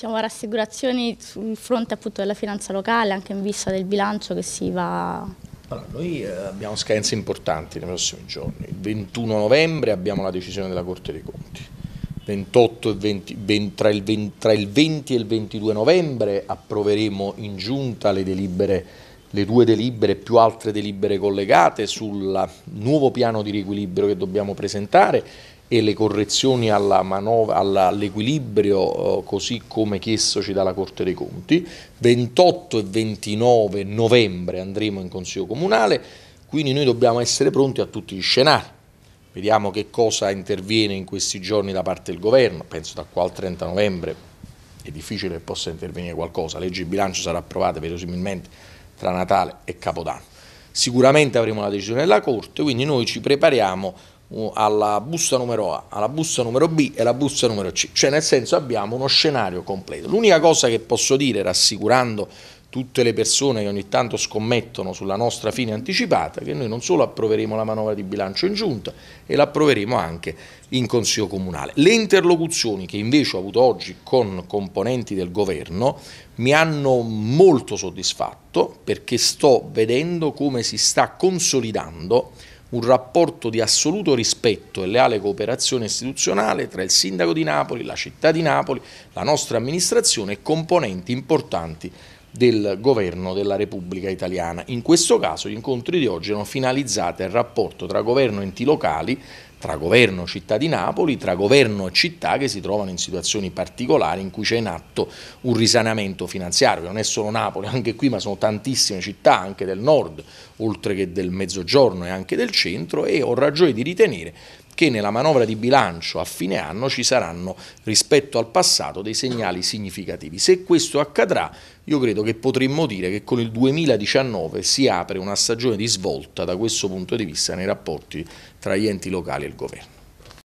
diciamo, rassicurazioni sul fronte appunto della finanza locale, anche in vista del bilancio che si va allora, noi eh, abbiamo scadenze importanti nei prossimi giorni. Il 21 novembre abbiamo la decisione della Corte dei Conti. 28 e 20, 20, tra, il 20, tra il 20 e il 22 novembre approveremo in giunta le delibere le due delibere più altre delibere collegate sul nuovo piano di riequilibrio che dobbiamo presentare e le correzioni all'equilibrio all eh, così come chiestoci dalla Corte dei Conti. 28 e 29 novembre andremo in Consiglio Comunale, quindi noi dobbiamo essere pronti a tutti gli scenari. Vediamo che cosa interviene in questi giorni da parte del governo, penso da qua al 30 novembre è difficile che possa intervenire qualcosa, la legge di bilancio sarà approvata verosimilmente tra Natale e Capodanno. Sicuramente avremo la decisione della Corte, quindi noi ci prepariamo uh, alla busta numero A, alla busta numero B e alla busta numero C, cioè nel senso abbiamo uno scenario completo. L'unica cosa che posso dire rassicurando tutte le persone che ogni tanto scommettono sulla nostra fine anticipata, che noi non solo approveremo la manovra di bilancio in giunta e l'approveremo anche in Consiglio Comunale. Le interlocuzioni che invece ho avuto oggi con componenti del governo mi hanno molto soddisfatto perché sto vedendo come si sta consolidando un rapporto di assoluto rispetto e leale cooperazione istituzionale tra il sindaco di Napoli, la città di Napoli, la nostra amministrazione e componenti importanti del governo della Repubblica Italiana. In questo caso gli incontri di oggi erano finalizzati al rapporto tra governo e enti locali, tra governo città di Napoli, tra governo e città che si trovano in situazioni particolari in cui c'è in atto un risanamento finanziario, non è solo Napoli, anche qui, ma sono tantissime città anche del nord, oltre che del mezzogiorno e anche del centro e ho ragione di ritenere che nella manovra di bilancio a fine anno ci saranno rispetto al passato dei segnali significativi. Se questo accadrà io credo che potremmo dire che con il 2019 si apre una stagione di svolta da questo punto di vista nei rapporti tra gli enti locali e il governo.